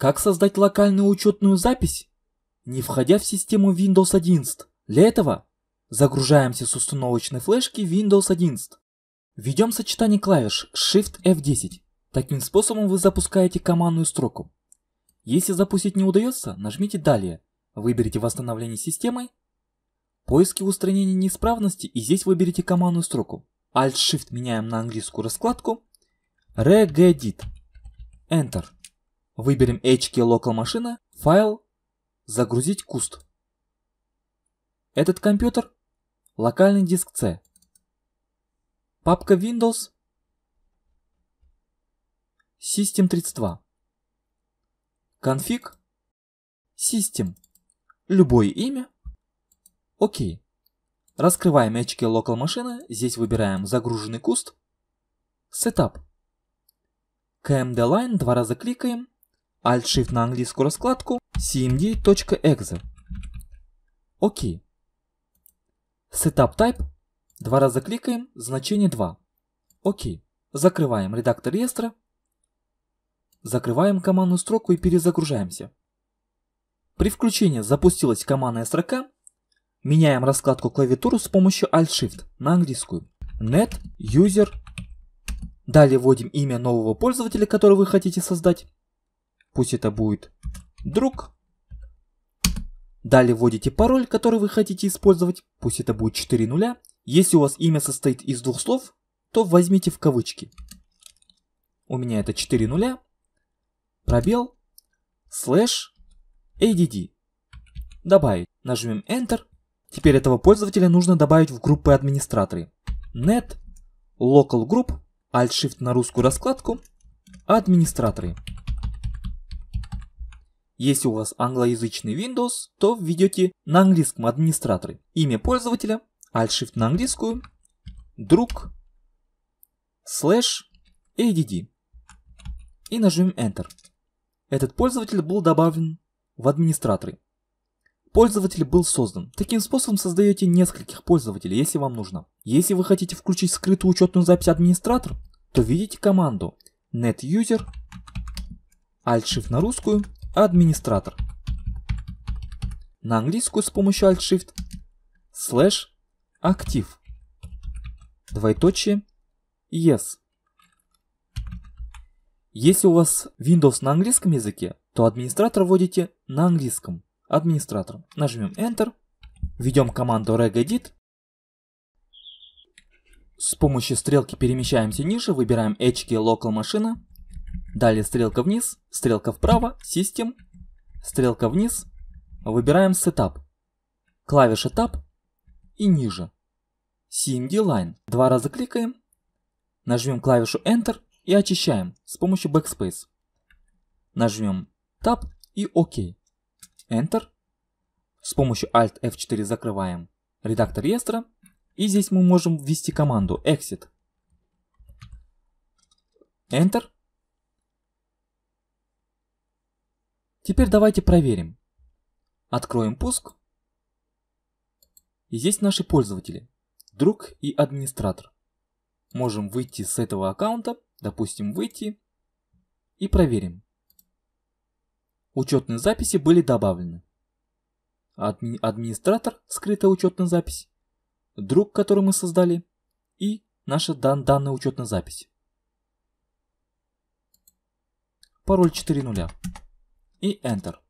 Как создать локальную учетную запись? Не входя в систему Windows 11. Для этого загружаемся с установочной флешки Windows 11. Введем сочетание клавиш Shift F10. Таким способом вы запускаете командную строку. Если запустить не удается, нажмите «Далее», выберите «Восстановление системы», «Поиски устранения неисправности» и здесь выберите командную строку. Alt-Shift меняем на английскую раскладку, «Regedit», Enter. Выберем HK Local машина, файл, загрузить куст. Этот компьютер – локальный диск C. Папка Windows – System 32. Конфиг – System. Любое имя. Окей. Раскрываем очки Local машины, здесь выбираем загруженный куст. Setup, КМД Line два раза кликаем – Alt-Shift на английскую раскладку cmd.exe. ОК. Setup Type. Два раза кликаем, значение 2. ОК. Закрываем редактор реестра. Закрываем командную строку и перезагружаемся. При включении запустилась командная строка. Меняем раскладку клавиатуры с помощью Alt-Shift на английскую. Net User. Далее вводим имя нового пользователя, который вы хотите создать. Пусть это будет друг. Далее вводите пароль, который вы хотите использовать. Пусть это будет 4 нуля. Если у вас имя состоит из двух слов, то возьмите в кавычки. У меня это 4 нуля. Пробел. Слэш. ADD. Добавить. Нажмем Enter. Теперь этого пользователя нужно добавить в группы администраторы. Net. Local Group. Alt-Shift на русскую раскладку. Администраторы. Если у вас англоязычный Windows, то введете на английском администраторы имя пользователя, Alt-Shift на английскую, друг, слэш, add и нажмем Enter. Этот пользователь был добавлен в администраторы. Пользователь был создан. Таким способом создаете нескольких пользователей, если вам нужно. Если вы хотите включить скрытую учетную запись администратор, то введите команду netuser alt-shift на русскую администратор. На английскую с помощью Alt-Shift слэш актив двоеточие yes. Если у вас Windows на английском языке, то администратор вводите на английском администратор. Нажмем Enter, введем команду regedit. С помощью стрелки перемещаемся ниже, выбираем HK Local машина Далее стрелка вниз, стрелка вправо, System, стрелка вниз. Выбираем Setup. Клавиша Tab и ниже. CMD Line. Два раза кликаем, нажмем клавишу Enter и очищаем с помощью Backspace. Нажмем Tab и OK. Enter. С помощью Alt F4 закрываем редактор реестра. И здесь мы можем ввести команду Exit. Enter. Теперь давайте проверим. Откроем пуск. И здесь наши пользователи, друг и администратор. Можем выйти с этого аккаунта, допустим выйти и проверим. Учетные записи были добавлены. Адми администратор, скрытая учетная запись, друг, который мы создали, и наша дан данная учетная запись. Пароль 4 нуля и Enter.